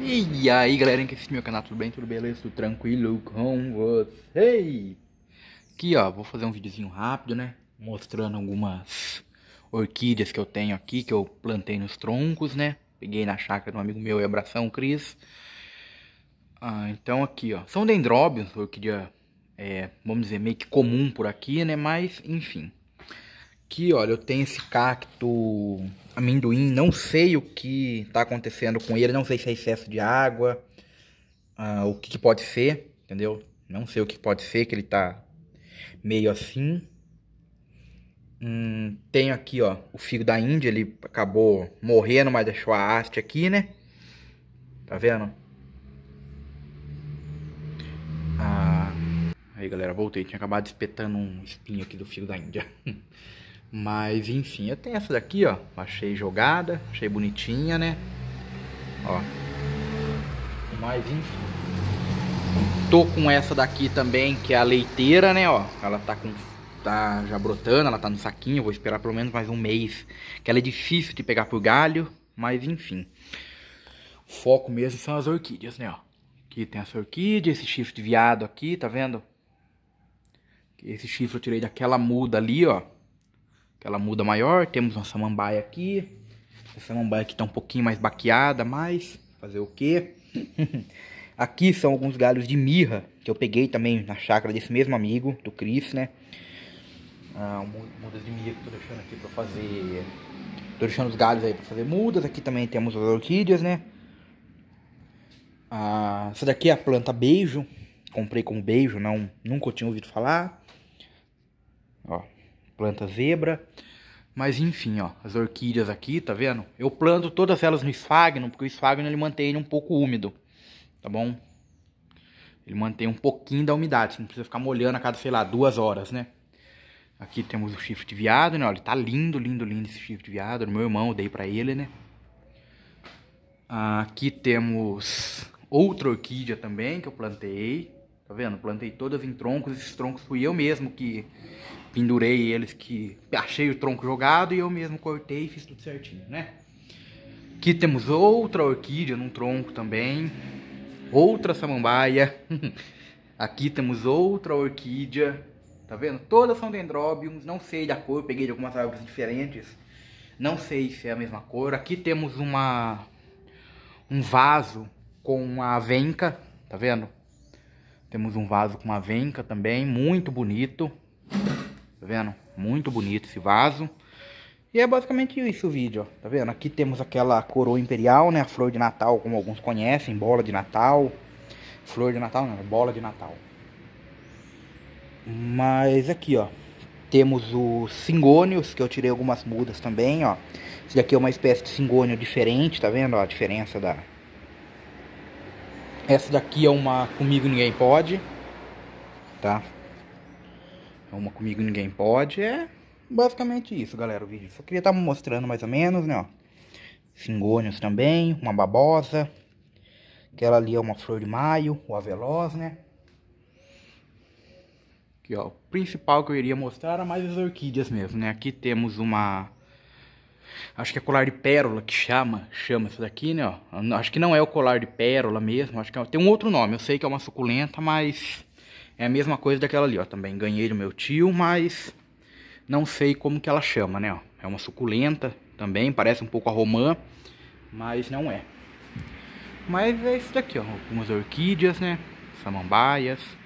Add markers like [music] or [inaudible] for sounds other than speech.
E aí galera, que assiste meu canal, tudo bem? Tudo beleza? Tudo tranquilo com vocês? Aqui ó, vou fazer um videozinho rápido, né? Mostrando algumas orquídeas que eu tenho aqui, que eu plantei nos troncos, né? Peguei na chácara de um amigo meu e abração, Cris. Ah, então aqui ó, são dendróbios, orquídea, é, vamos dizer, meio que comum por aqui, né? Mas, enfim aqui olha, eu tenho esse cacto amendoim, não sei o que está acontecendo com ele, não sei se é excesso de água, uh, o que, que, pode ser, entendeu? Não sei o que pode ser, que ele está meio assim. Hum, tenho aqui, ó, o figo da Índia, ele acabou morrendo, mas deixou a haste aqui, né? Tá vendo? Ah, aí, galera, voltei. Tinha acabado espetando um espinho aqui do figo da Índia. [laughs] Mas enfim, eu tenho essa daqui, ó. Achei jogada, achei bonitinha, né? Ó. Mas enfim. Tô com essa daqui também, que é a leiteira, né, ó. Ela tá com tá já brotando, ela tá no saquinho, vou esperar pelo menos mais um mês, que ela é difícil de pegar por galho, mas enfim. O foco mesmo são as orquídeas, né, ó. Aqui tem essa orquídea, esse chifre de viado aqui, tá vendo? Esse chifre eu tirei daquela muda ali, ó Aquela muda maior. Temos uma samambaia aqui. Essa samambaia aqui tá um pouquinho mais baqueada, mas fazer o quê? [laughs] aqui são alguns galhos de mirra que eu peguei também na chácara desse mesmo amigo, do Cris, né? Ah, mudas de mirra que eu tô deixando aqui pra fazer... Tô deixando os galhos aí pra fazer mudas. Aqui também temos as orquídeas, né? Ah, essa daqui é a planta beijo. Comprei como beijo, não, nunca tinha ouvido falar. Ó, planta zebra. Mas enfim, ó, as orquídeas aqui, tá vendo? Eu planto todas elas no esfagno, porque o esfagno ele mantém ele um pouco úmido, tá bom? Ele mantém um pouquinho da umidade, não precisa ficar molhando a cada, sei lá, duas horas, né? Aqui temos o chifre de viado, né? Olha, tá lindo, lindo, lindo esse chifre de viado. Meu irmão, eu dei pra ele, né? Aqui temos outra orquídea também que eu plantei. Tá vendo? Plantei todas em troncos. Esses troncos fui eu mesmo que pendurei eles que achei o tronco jogado e eu mesmo cortei e fiz tudo certinho, né? Aqui temos outra orquídea num tronco também, outra samambaia. [laughs] Aqui temos outra orquídea, tá vendo? Todas são dendróbiums, não sei da cor, peguei de algumas árvores diferentes. Não sei se é a mesma cor. Aqui temos uma um vaso com uma venca, tá vendo? Temos um vaso com uma venca também, muito bonito. Tá vendo? Muito bonito esse vaso. E é basicamente isso o vídeo, ó. Tá vendo? Aqui temos aquela coroa imperial, né? A flor de Natal, como alguns conhecem. Bola de Natal. Flor de Natal não, é bola de Natal. Mas aqui, ó. Temos os cingônios, que eu tirei algumas mudas também, ó. Esse daqui é uma espécie de cingônio diferente, tá vendo? Ó, a diferença da... Essa daqui é uma comigo ninguém pode, tá? É uma comigo ninguém pode. É basicamente isso, galera, o vídeo. Só queria estar tá mostrando mais ou menos, né, ó. Cingônios também, uma babosa. Aquela ali é uma flor de maio, o aveloz, né. Aqui, ó, o principal que eu iria mostrar era mais as orquídeas mesmo, né. Aqui temos uma... Acho que é colar de pérola que chama, chama essa daqui, né, ó. Acho que não é o colar de pérola mesmo, acho que é... tem um outro nome. Eu sei que é uma suculenta, mas é a mesma coisa daquela ali, ó. Também ganhei do meu tio, mas não sei como que ela chama, né? Ó. É uma suculenta também, parece um pouco a romã, mas não é. Mas é isso daqui, ó. Algumas orquídeas, né? Samambaias.